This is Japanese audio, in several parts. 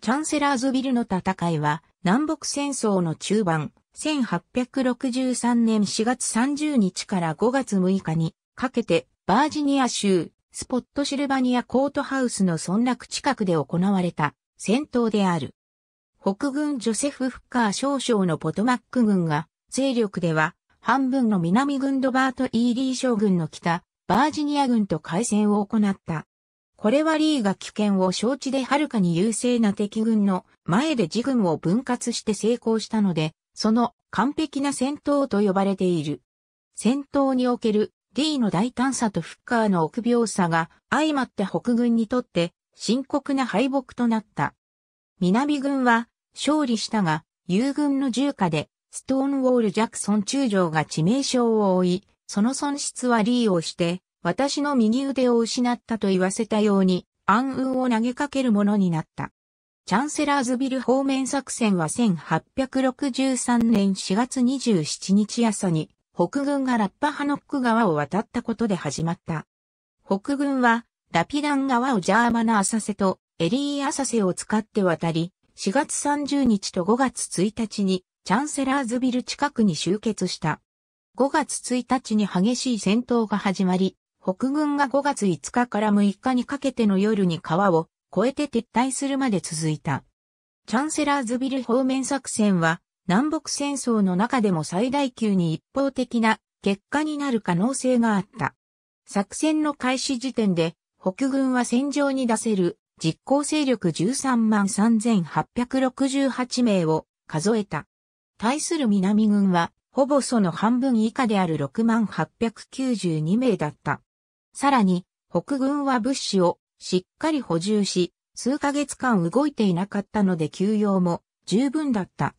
チャンセラーズビルの戦いは、南北戦争の中盤、1863年4月30日から5月6日にかけて、バージニア州、スポットシルバニアコートハウスの村落近くで行われた戦闘である。北軍ジョセフ・フッカー少将のポトマック軍が、勢力では、半分の南軍ドバート・イーリー将軍の北、バージニア軍と海戦を行った。これはリーが危険を承知ではるかに優勢な敵軍の前で自軍を分割して成功したので、その完璧な戦闘と呼ばれている。戦闘における D の大胆さとフッカーの臆病さが相まって北軍にとって深刻な敗北となった。南軍は勝利したが、友軍の重火でストーンウォール・ジャクソン中将が致命傷を負い、その損失はリーをして私の右腕を失ったと言わせたように、暗雲を投げかけるものになった。チャンセラーズビル方面作戦は1863年4月27日朝に、北軍がラッパハノック川を渡ったことで始まった。北軍は、ラピダン川をジャーマナ浅瀬とエリー浅瀬を使って渡り、4月30日と5月1日にチャンセラーズビル近くに集結した。5月1日に激しい戦闘が始まり、北軍が5月5日から6日にかけての夜に川を越えて撤退するまで続いた。チャンセラーズビル方面作戦は南北戦争の中でも最大級に一方的な結果になる可能性があった。作戦の開始時点で北軍は戦場に出せる実行勢力13万3868名を数えた。対する南軍はほぼその半分以下である6万892名だった。さらに、北軍は物資をしっかり補充し、数ヶ月間動いていなかったので休養も十分だった。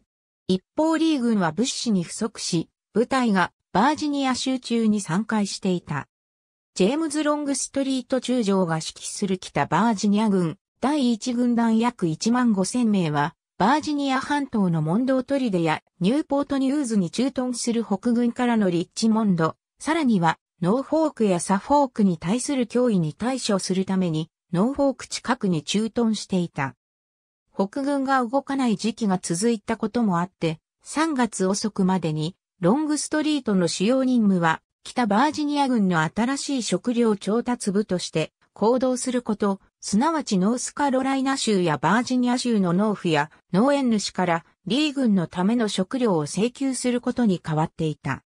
一方リー軍は物資に不足し、部隊がバージニア州中に散開していた。ジェームズ・ロングストリート中将が指揮する北バージニア軍第1軍団約1万5千名は、バージニア半島のモンドトリデやニューポートニューズに駐屯する北軍からのリッチモンド、さらにはノーフォークやサフォークに対する脅威に対処するために、ノーフォーク近くに駐屯していた。北軍が動かない時期が続いたこともあって、3月遅くまでに、ロングストリートの主要任務は、北バージニア軍の新しい食料調達部として行動すること、すなわちノースカロライナ州やバージニア州の農夫や農園主から、リー軍のための食料を請求することに変わっていた。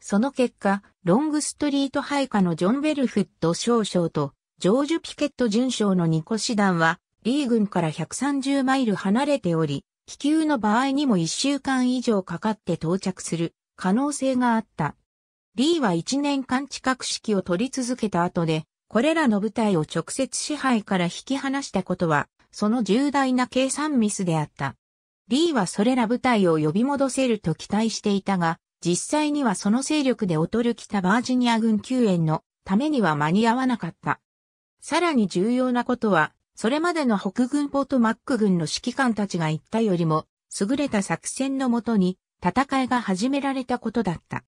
その結果、ロングストリート配下のジョン・ベルフット少将とジョージュ・ピケット准将の2個師団は、リー軍から130マイル離れており、気球の場合にも1週間以上かかって到着する可能性があった。リーは1年間近く指揮を取り続けた後で、これらの部隊を直接支配から引き離したことは、その重大な計算ミスであった。リーはそれら部隊を呼び戻せると期待していたが、実際にはその勢力で劣る北バージニア軍救援のためには間に合わなかった。さらに重要なことは、それまでの北軍ポートマック軍の指揮官たちが言ったよりも、優れた作戦のもとに戦いが始められたことだった。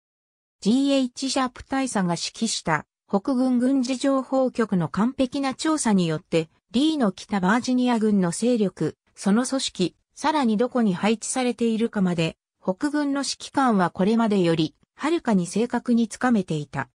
GH シャープ大佐が指揮した北軍軍事情報局の完璧な調査によって、リーの北バージニア軍の勢力、その組織、さらにどこに配置されているかまで国軍の指揮官はこれまでより、はるかに正確につかめていた。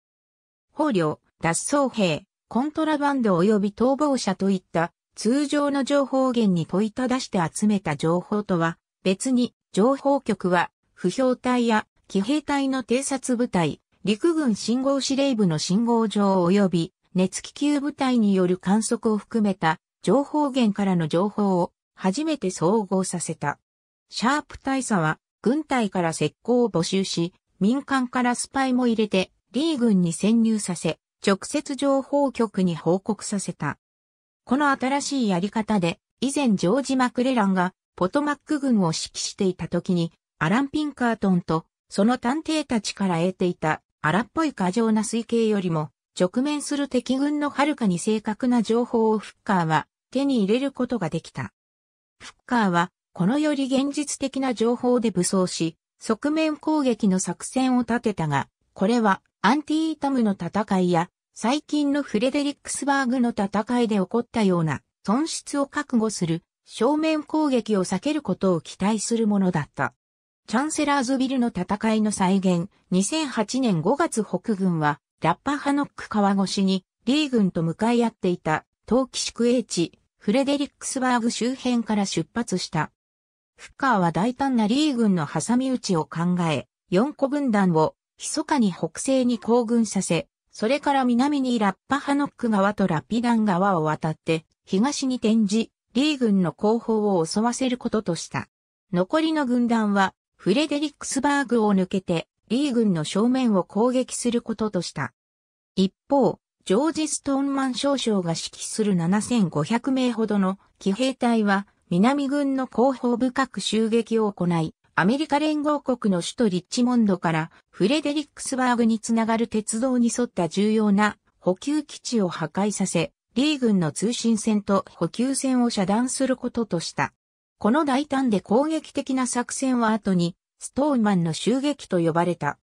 捕虜、脱走兵、コントラバンド及び逃亡者といった通常の情報源に問いただして集めた情報とは別に情報局は不評隊や騎兵隊の偵察部隊、陸軍信号司令部の信号場及び熱気球部隊による観測を含めた情報源からの情報を初めて総合させた。シャープ大佐は軍隊から石膏を募集し、民間からスパイも入れて、リー軍に潜入させ、直接情報局に報告させた。この新しいやり方で、以前ジョージ・マクレランがポトマック軍を指揮していた時に、アラン・ピンカートンとその探偵たちから得ていた荒っぽい過剰な推計よりも、直面する敵軍のはるかに正確な情報をフッカーは手に入れることができた。フッカーはこのより現実的な情報で武装し、側面攻撃の作戦を立てたが、これはアンティータムの戦いや、最近のフレデリックスバーグの戦いで起こったような損失を覚悟する正面攻撃を避けることを期待するものだった。チャンセラーズビルの戦いの再現、2008年5月北軍は、ラッパハノック川越しに、リー軍と向かい合っていた、陶器宿営地、フレデリックスバーグ周辺から出発した。フッカーは大胆なリー軍の挟み撃ちを考え、4個軍団を密かに北西に行軍させ、それから南にラッパハノック川とラピダン川を渡って、東に転じ、リー軍の後方を襲わせることとした。残りの軍団は、フレデリックスバーグを抜けて、リー軍の正面を攻撃することとした。一方、ジョージ・ストーンマン少将が指揮する7500名ほどの騎兵隊は、南軍の後方深く襲撃を行い、アメリカ連合国の首都リッチモンドからフレデリックスバーグにつながる鉄道に沿った重要な補給基地を破壊させ、リー軍の通信線と補給線を遮断することとした。この大胆で攻撃的な作戦は後に、ストーンマンの襲撃と呼ばれた。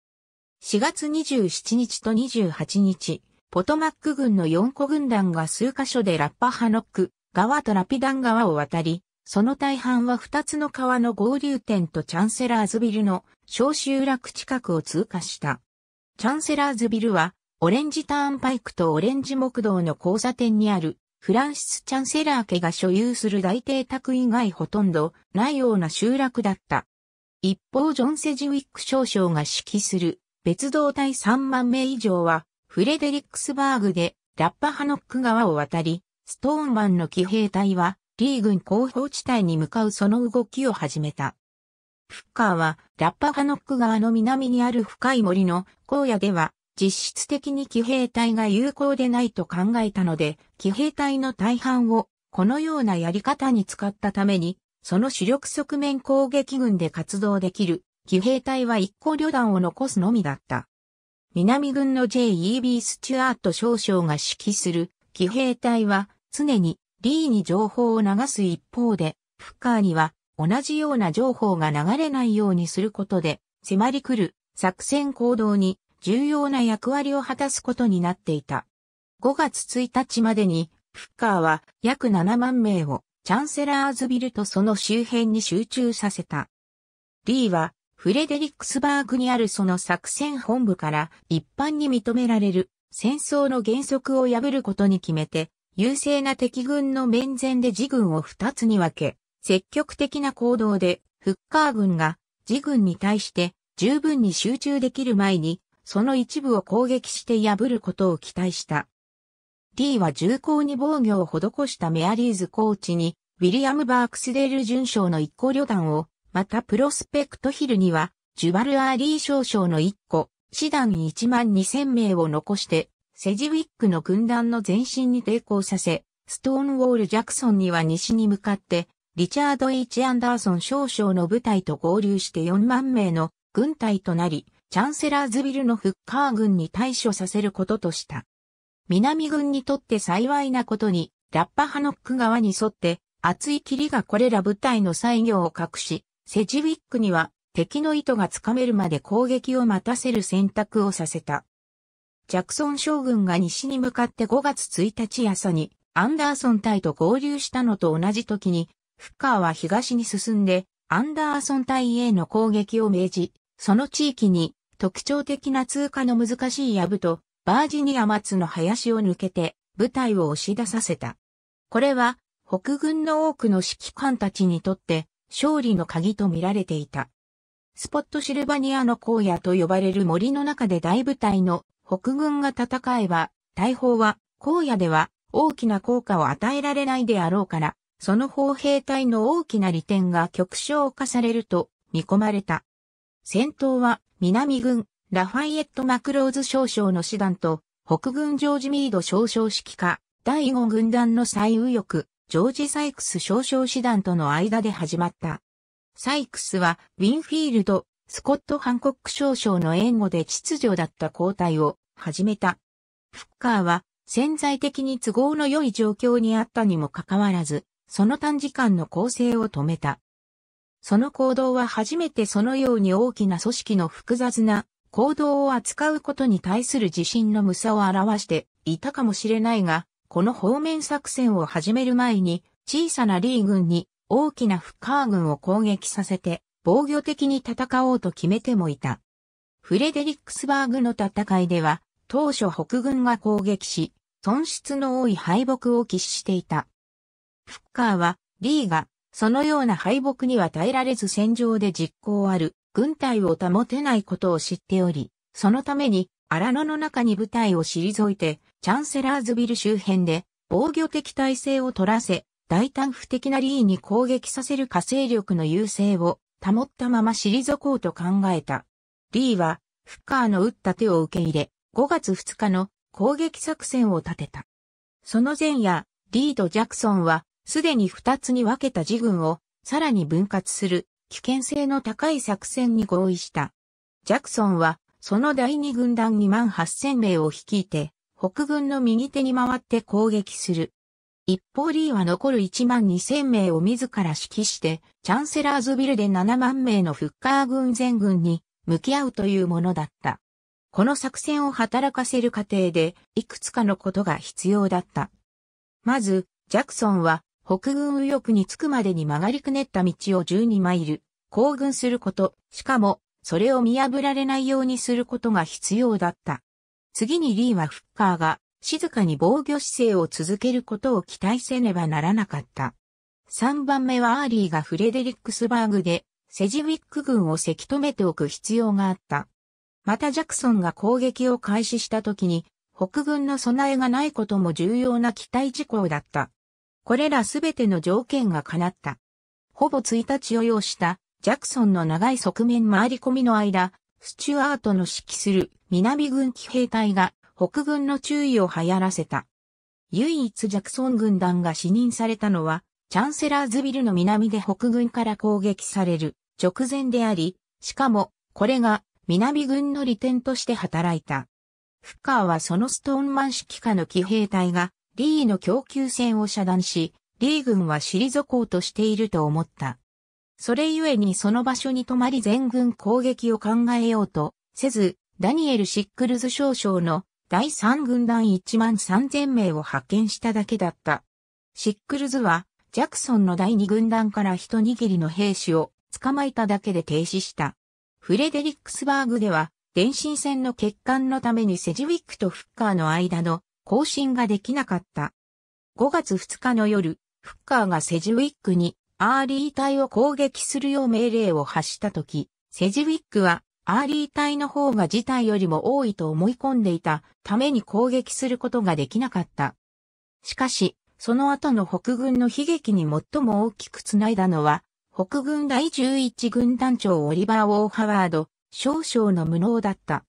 4月27日と28日、ポトマック軍の4個軍団が数カ所でラッパハノック、川とラピダン川を渡り、その大半は2つの川の合流点とチャンセラーズビルの小集落近くを通過した。チャンセラーズビルは、オレンジターンパイクとオレンジ木道の交差点にある、フランシス・チャンセラー家が所有する大邸宅以外ほとんどないような集落だった。一方、ジョン・セジウィック少将が指揮する別動隊3万名以上は、フレデリックスバーグでラッパハノック川を渡り、ストーンマンの騎兵隊はリー軍後方地帯に向かうその動きを始めた。フッカーはラッパハノック川の南にある深い森の荒野では実質的に騎兵隊が有効でないと考えたので騎兵隊の大半をこのようなやり方に使ったためにその主力側面攻撃軍で活動できる騎兵隊は一個旅団を残すのみだった。南軍の J.E.B. スチュアート少将が指揮する騎兵隊は常に D に情報を流す一方で、フッカーには同じような情報が流れないようにすることで、迫り来る作戦行動に重要な役割を果たすことになっていた。5月1日までに、フッカーは約7万名をチャンセラーズビルとその周辺に集中させた。D はフレデリックスバーグにあるその作戦本部から一般に認められる戦争の原則を破ることに決めて優勢な敵軍の面前で自軍を二つに分け、積極的な行動で、フッカー軍が自軍に対して十分に集中できる前に、その一部を攻撃して破ることを期待した。D は重厚に防御を施したメアリーズコーチに、ウィリアム・バークスデール巡将の一個旅団を、またプロスペクトヒルには、ジュバルアーリー少将の一個、師団1万2000名を残して、セジウィックの軍団の前進に抵抗させ、ストーンウォール・ジャクソンには西に向かって、リチャード・ H・ アンダーソン少将の部隊と合流して4万名の軍隊となり、チャンセラーズビルのフッカー軍に対処させることとした。南軍にとって幸いなことに、ラッパハノック側に沿って、厚い霧がこれら部隊の作業を隠し、セジウィックには敵の意図がつかめるまで攻撃を待たせる選択をさせた。ジャクソン将軍が西に向かって5月1日朝に、アンダーソン隊と合流したのと同じ時に、フッカーは東に進んで、アンダーソン隊への攻撃を命じ、その地域に特徴的な通過の難しいヤブとバージニア松の林を抜けて部隊を押し出させた。これは北軍の多くの指揮官たちにとって勝利の鍵と見られていた。スポットシルバニアの荒野と呼ばれる森の中で大部隊の北軍が戦えば、大砲は、荒野では大きな効果を与えられないであろうから、その砲兵隊の大きな利点が極小化されると見込まれた。戦闘は南軍ラファイエット・マクローズ少将の師団と北軍ジョージ・ミード少将指揮下第五軍団の最右翼ジョージ・サイクス少将師団との間で始まった。サイクスはウィンフィールドスコット・ハンコック少将の援護で秩序だった交代を始めた。フッカーは潜在的に都合の良い状況にあったにもかかわらず、その短時間の構成を止めた。その行動は初めてそのように大きな組織の複雑な行動を扱うことに対する自信の無さを表していたかもしれないが、この方面作戦を始める前に小さなリー軍に大きなフッカー軍を攻撃させて防御的に戦おうと決めてもいた。フレデリックスバーグの戦いでは、当初北軍が攻撃し、損失の多い敗北を喫していた。フッカーは、リーが、そのような敗北には耐えられず戦場で実行ある、軍隊を保てないことを知っており、そのために、荒野の中に部隊を退いて、チャンセラーズビル周辺で、防御的体制を取らせ、大胆不敵なリーに攻撃させる火勢力の優勢を保ったまま退こうと考えた。リーは、フッカーの打った手を受け入れ、5月2日の攻撃作戦を立てた。その前夜、リーとジャクソンは、すでに2つに分けた自軍を、さらに分割する、危険性の高い作戦に合意した。ジャクソンは、その第2軍団2万8000名を率いて、北軍の右手に回って攻撃する。一方リーは残る1万2000名を自ら指揮して、チャンセラーズビルで7万名のフッカー軍全軍に向き合うというものだった。この作戦を働かせる過程で、いくつかのことが必要だった。まず、ジャクソンは、北軍右翼に着くまでに曲がりくねった道を12マイル、行軍すること、しかも、それを見破られないようにすることが必要だった。次にリーはフッカーが静かに防御姿勢を続けることを期待せねばならなかった。3番目はアーリーがフレデリックスバーグで、セジウィック軍をせき止めておく必要があった。またジャクソンが攻撃を開始した時に、北軍の備えがないことも重要な期待事項だった。これらすべての条件が叶った。ほぼ1日を要したジャクソンの長い側面回り込みの間、スチュアートの指揮する南軍騎兵隊が北軍の注意を流行らせた。唯一ジャクソン軍団が死任されたのは、チャンセラーズビルの南で北軍から攻撃される直前であり、しかも、これが南軍の利点として働いた。フッカーはそのストーンマン指揮下の騎兵隊が、リーの供給線を遮断し、リー軍は退こうとしていると思った。それゆえにその場所に泊まり全軍攻撃を考えようと、せず、ダニエル・シックルズ少将の第3軍団1万3000名を派遣しただけだった。シックルズは、ジャクソンの第2軍団から一握りの兵士を捕まえただけで停止した。フレデリックスバーグでは、電信線の欠陥のためにセジウィックとフッカーの間の更新ができなかった。5月2日の夜、フッカーがセジウィックにアーリー隊を攻撃するよう命令を発したとき、セジウィックはアーリー隊の方が事態よりも多いと思い込んでいたために攻撃することができなかった。しかし、その後の北軍の悲劇に最も大きくつないだのは、北軍第11軍団長オリバー・ウォー・ハワード、少々の無能だった。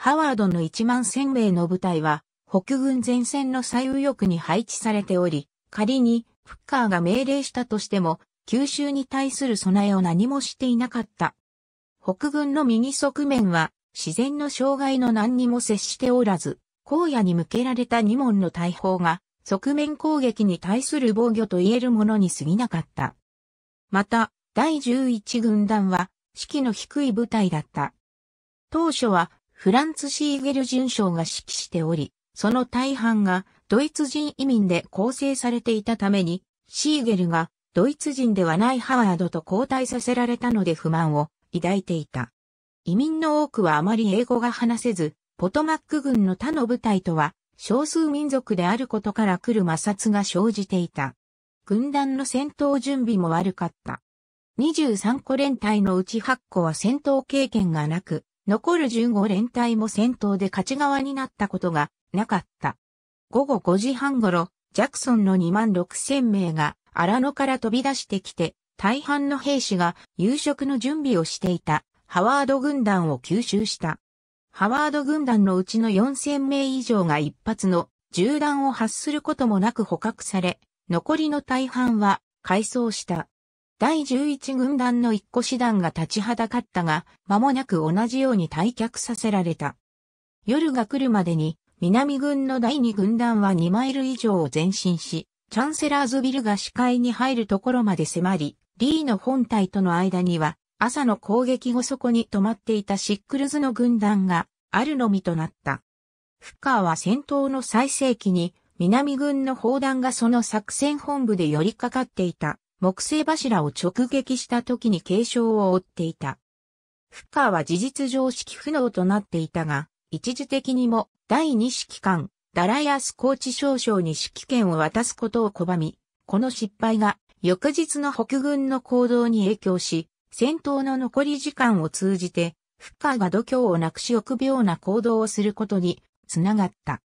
ハワードの1万1000名の部隊は、北軍前線の最右翼に配置されており、仮に、フッカーが命令したとしても、九州に対する備えを何もしていなかった。北軍の右側面は、自然の障害の何にも接しておらず、荒野に向けられた二門の大砲が、側面攻撃に対する防御と言えるものに過ぎなかった。また、第11軍団は、士気の低い部隊だった。当初は、フランツ・シーゲル准将が指揮しており、その大半がドイツ人移民で構成されていたために、シーゲルがドイツ人ではないハワードと交代させられたので不満を抱いていた。移民の多くはあまり英語が話せず、ポトマック軍の他の部隊とは少数民族であることから来る摩擦が生じていた。軍団の戦闘準備も悪かった。23個連隊のうち8個は戦闘経験がなく、残る15連隊も戦闘で勝ち側になったことがなかった。午後5時半頃、ジャクソンの2万6 0名が荒野から飛び出してきて、大半の兵士が夕食の準備をしていたハワード軍団を吸収した。ハワード軍団のうちの4000名以上が一発の銃弾を発することもなく捕獲され、残りの大半は改装した。第11軍団の一個師団が立ちはだかったが、間もなく同じように退却させられた。夜が来るまでに、南軍の第2軍団は2マイル以上を前進し、チャンセラーズビルが視界に入るところまで迫り、リーの本体との間には、朝の攻撃後そこに止まっていたシックルズの軍団が、あるのみとなった。フッカーは戦闘の最盛期に、南軍の砲弾がその作戦本部で寄りかかっていた、木製柱を直撃した時に軽傷を負っていた。フッカーは事実上指揮不能となっていたが、一時的にも第二指揮官、ダライアスコーチ少将に指揮権を渡すことを拒み、この失敗が翌日の北軍の行動に影響し、戦闘の残り時間を通じて、フッカーが度胸をなくし臆病な行動をすることにつながった。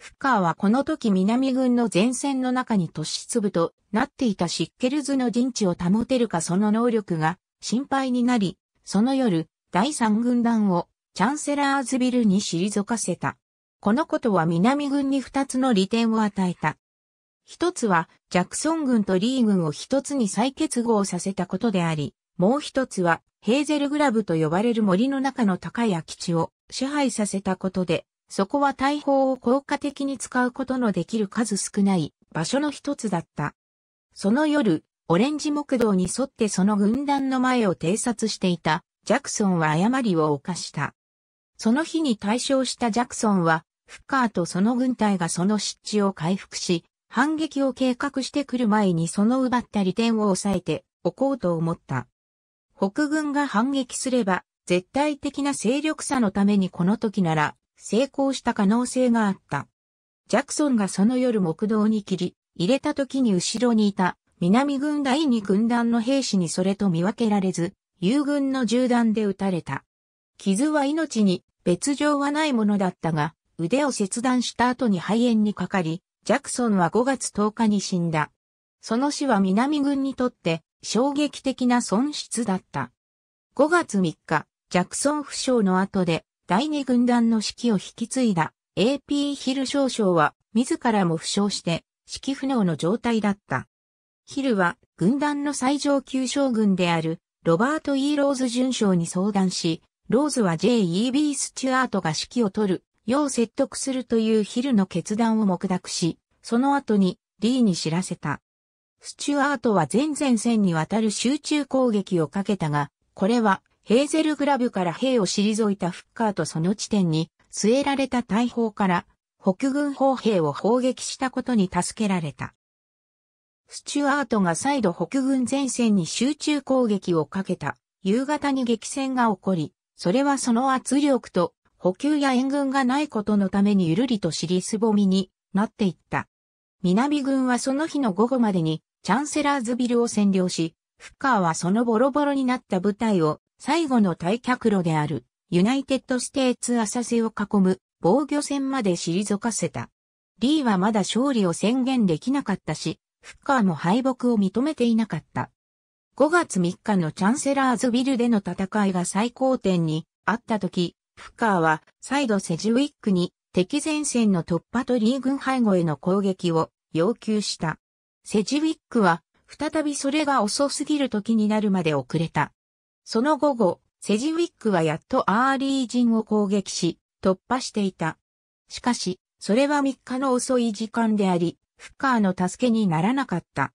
フッカーはこの時南軍の前線の中に突出部となっていたシッケルズの陣地を保てるかその能力が心配になり、その夜、第三軍団をチャンセラーズビルに退かせた。このことは南軍に二つの利点を与えた。一つは、ジャクソン軍とリー軍を一つに再結合させたことであり、もう一つは、ヘーゼルグラブと呼ばれる森の中の高い空き地を支配させたことで、そこは大砲を効果的に使うことのできる数少ない場所の一つだった。その夜、オレンジ木道に沿ってその軍団の前を偵察していた、ジャクソンは誤りを犯した。その日に対象したジャクソンは、フッカーとその軍隊がその湿地を回復し、反撃を計画してくる前にその奪った利点を抑えておこうと思った。北軍が反撃すれば、絶対的な勢力差のためにこの時なら、成功した可能性があった。ジャクソンがその夜木道に切り、入れた時に後ろにいた南軍第二軍団の兵士にそれと見分けられず、友軍の銃弾で撃たれた。傷は命に別状はないものだったが、腕を切断した後に肺炎にかかり、ジャクソンは5月10日に死んだ。その死は南軍にとって衝撃的な損失だった。5月3日、ジャクソン負傷の後で第二軍団の指揮を引き継いだ AP ヒル少将は自らも負傷して指揮不能の状態だった。ヒルは軍団の最上級将軍であるロバート・イー・ローズ巡将に相談し、ローズは J.E.B. スチュアートが指揮を取る世を説得するというヒルの決断を目諾し、その後にリーに知らせた。スチュアートは全前線にわたる集中攻撃をかけたが、これはヘーゼルグラブから兵を退いたフッカーとその地点に据えられた大砲から北軍砲兵を砲撃したことに助けられた。スチュアートが再度北軍前線に集中攻撃をかけた。夕方に激戦が起こり、それはその圧力と補給や援軍がないことのためにゆるりと尻すぼみになっていった。南軍はその日の午後までにチャンセラーズビルを占領し、フッカーはそのボロボロになった部隊を最後の退却路であるユナイテッドステーツ浅瀬を囲む防御線まで退かせた。リーはまだ勝利を宣言できなかったし、フッカーも敗北を認めていなかった。5月3日のチャンセラーズビルでの戦いが最高点にあった時、フッカーは再度セジウィックに敵前線の突破とリー軍背後への攻撃を要求した。セジウィックは再びそれが遅すぎる時になるまで遅れた。その午後、セジウィックはやっとアーリー陣を攻撃し、突破していた。しかし、それは3日の遅い時間であり、フッカーの助けにならなかった。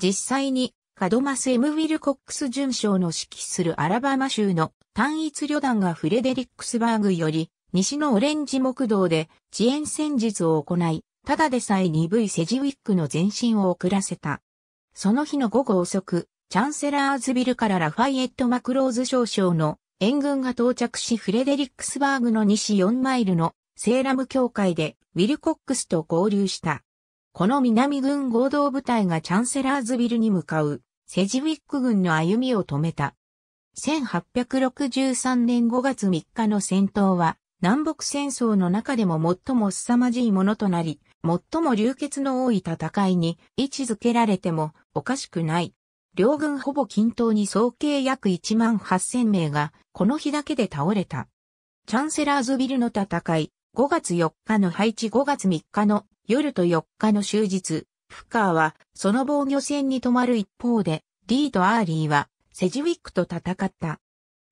実際に、カドマス・エム・ウィルコックス巡将の指揮するアラバマ州の単一旅団がフレデリックスバーグより西のオレンジ木道で遅延戦術を行い、ただでさえ鈍いセジウィックの前進を遅らせた。その日の午後遅く、チャンセラーズビルからラファイエット・マクローズ少将の援軍が到着しフレデリックスバーグの西4マイルのセーラム教会でウィルコックスと合流した。この南軍合同部隊がチャンセラーズビルに向かうセジウィック軍の歩みを止めた。1863年5月3日の戦闘は、南北戦争の中でも最も凄まじいものとなり、最も流血の多い戦いに位置づけられてもおかしくない。両軍ほぼ均等に総計約1万8000名が、この日だけで倒れた。チャンセラーズビルの戦い、5月4日の配置5月3日の夜と4日の終日、フッカーはその防御戦に止まる一方で、リーとアーリーはセジウィックと戦った。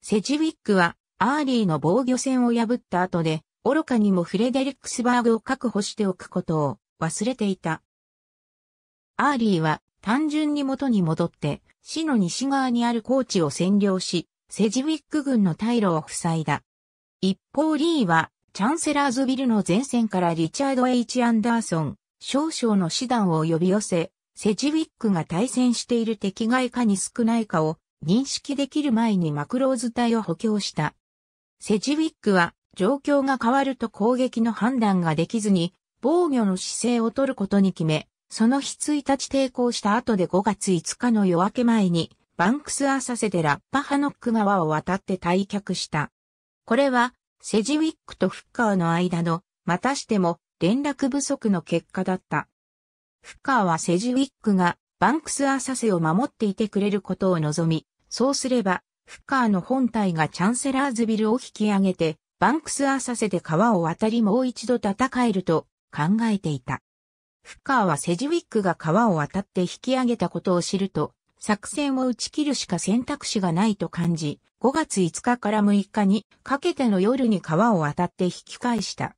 セジウィックは、アーリーの防御線を破った後で、愚かにもフレデリックスバーグを確保しておくことを忘れていた。アーリーは単純に元に戻って、市の西側にある高地を占領し、セジウィック軍の退路を塞いだ。一方リーは、チャンセラーズビルの前線からリチャード・ H・ アンダーソン、少々の師団を呼び寄せ、セジウィックが対戦している敵外かに少ないかを認識できる前にマクローズ体を補強した。セジウィックは状況が変わると攻撃の判断ができずに防御の姿勢を取ることに決め、その日1日抵抗した後で5月5日の夜明け前にバンクスアーサセでラッパハノック川を渡って退却した。これはセジウィックとフッカーの間のまたしても連絡不足の結果だった。フッカーはセジウィックがバンクスアーサセを守っていてくれることを望み、そうすれば、フッカーの本体がチャンセラーズビルを引き上げて、バンクスアーさせて川を渡りもう一度戦えると考えていた。フッカーはセジウィックが川を渡って引き上げたことを知ると、作戦を打ち切るしか選択肢がないと感じ、5月5日から6日にかけての夜に川を渡って引き返した。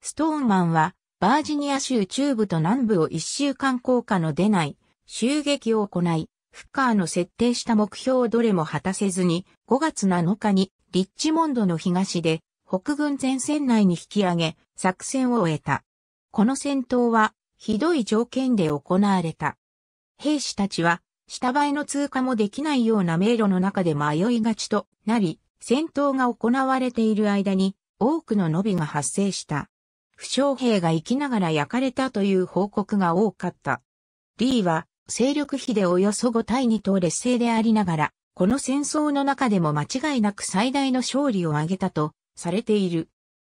ストーンマンは、バージニア州中部と南部を1週間効果の出ない襲撃を行い、フッカーの設定した目標をどれも果たせずに、5月7日にリッチモンドの東で北軍前線内に引き上げ、作戦を終えた。この戦闘は、ひどい条件で行われた。兵士たちは、下倍の通過もできないような迷路の中で迷いがちとなり、戦闘が行われている間に、多くの伸びが発生した。負傷兵が生きながら焼かれたという報告が多かった。リーは、勢力比でおよそ5対2と劣勢でありながら、この戦争の中でも間違いなく最大の勝利を挙げたとされている。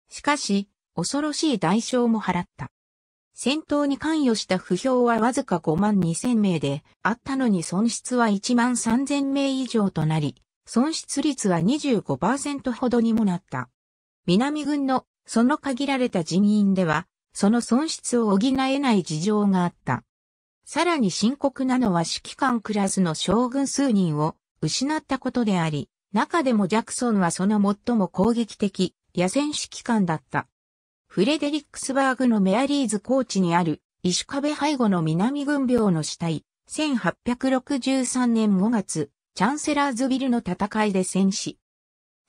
しかし、恐ろしい代償も払った。戦闘に関与した不評はわずか5万2 0名であったのに損失は1万3 0名以上となり、損失率は25%ほどにもなった。南軍のその限られた人員では、その損失を補えない事情があった。さらに深刻なのは指揮官クラスの将軍数人を失ったことであり、中でもジャクソンはその最も攻撃的、野戦指揮官だった。フレデリックスバーグのメアリーズ高地にある石壁背後の南軍病の死体、1863年5月、チャンセラーズビルの戦いで戦死。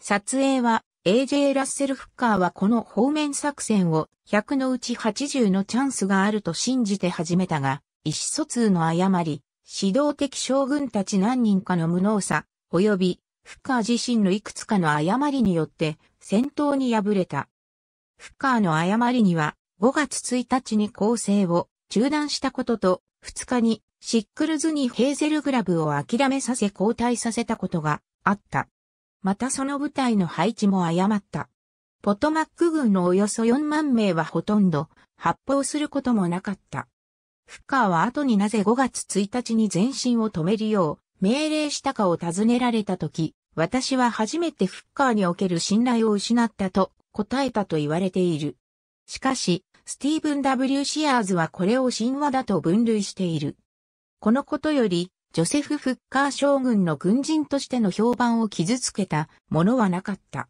撮影は AJ ラッセル・フッカーはこの方面作戦を100のうち80のチャンスがあると信じて始めたが、意思疎通の誤り、指導的将軍たち何人かの無能さ、及び、フッカー自身のいくつかの誤りによって戦闘に敗れた。フッカーの誤りには5月1日に攻勢を中断したことと2日にシックルズにヘーゼルグラブを諦めさせ交代させたことがあった。またその部隊の配置も誤った。ポトマック軍のおよそ4万名はほとんど発砲することもなかった。フッカーは後になぜ5月1日に前進を止めるよう命令したかを尋ねられたとき、私は初めてフッカーにおける信頼を失ったと答えたと言われている。しかし、スティーブン・ W・ シアーズはこれを神話だと分類している。このことより、ジョセフ・フッカー将軍の軍人としての評判を傷つけたものはなかった。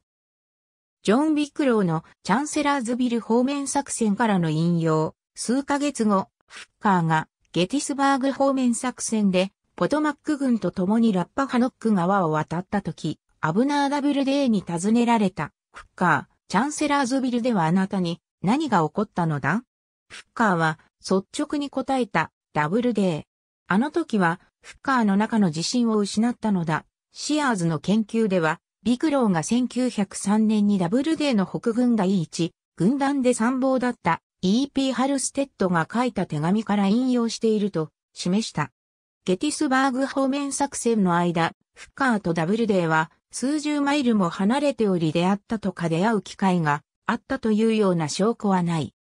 ジョン・ビクローのチャンセラーズビル方面作戦からの引用、数ヶ月後、フッカーがゲティスバーグ方面作戦でポトマック軍と共にラッパハノック川を渡った時、アブナーダブルデーに尋ねられた、フッカー、チャンセラーズビルではあなたに何が起こったのだフッカーは率直に答えた、ダブルデー。あの時は、フッカーの中の自信を失ったのだ。シアーズの研究では、ビクローが1903年にダブルデーの北軍第一、軍団で参謀だった E.P. ハルステッドが書いた手紙から引用していると示した。ゲティスバーグ方面作戦の間、フッカーとダブルデーは数十マイルも離れており出会ったとか出会う機会があったというような証拠はない。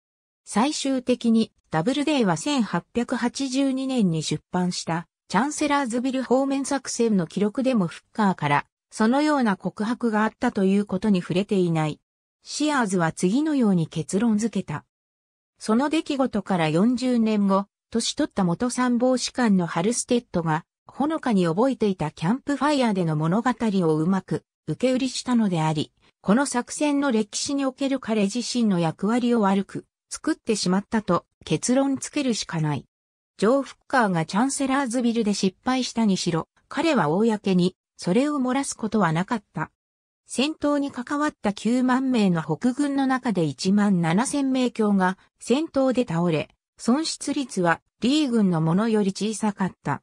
最終的にダブルデーは1882年に出版したチャンセラーズビル方面作戦の記録でもフッカーからそのような告白があったということに触れていない。シアーズは次のように結論付けた。その出来事から40年後、年取った元参謀士官のハルステッドが、ほのかに覚えていたキャンプファイヤーでの物語をうまく受け売りしたのであり、この作戦の歴史における彼自身の役割を悪く作ってしまったと結論つけるしかない。ジョー・フッカーがチャンセラーズビルで失敗したにしろ、彼は公にそれを漏らすことはなかった。戦闘に関わった9万名の北軍の中で1万7千名強が戦闘で倒れ、損失率はリー軍のものより小さかった。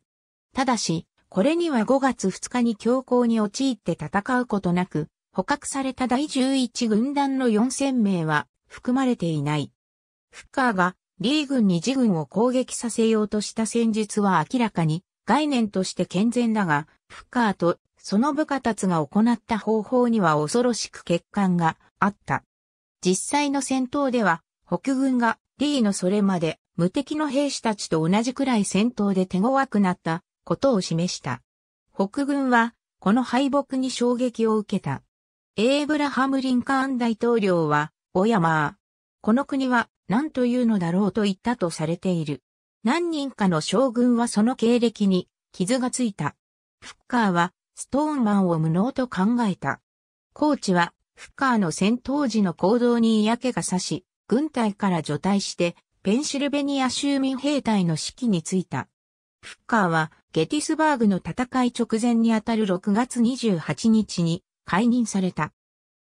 ただし、これには5月2日に強行に陥って戦うことなく、捕獲された第11軍団の4000名は含まれていない。フッカーがリー軍に自軍を攻撃させようとした戦術は明らかに概念として健全だが、フッカーとその部下たちが行った方法には恐ろしく欠陥があった。実際の戦闘では、北軍がリーのそれまで無敵の兵士たちと同じくらい戦闘で手強くなったことを示した。北軍はこの敗北に衝撃を受けた。エイブラハム・リンカーン大統領は、オヤマー。この国は何というのだろうと言ったとされている。何人かの将軍はその経歴に傷がついた。フッカーはストーンマンを無能と考えた。コーチは、フッカーの戦闘時の行動に嫌気がさし、軍隊から除隊して、ペンシルベニア州民兵隊の指揮に就いた。フッカーは、ゲティスバーグの戦い直前にあたる6月28日に解任された。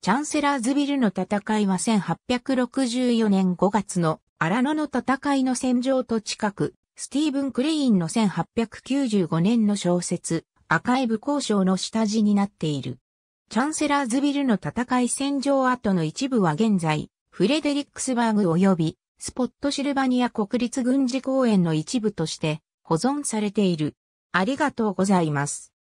チャンセラーズビルの戦いは1864年5月の荒野の戦いの戦場と近く、スティーブン・クレインの1895年の小説、赤いブ交渉の下地になっている。チャンセラーズビルの戦い戦場跡の一部は現在、フレデリックスバーグ及び、スポットシルバニア国立軍事公園の一部として保存されている。ありがとうございます。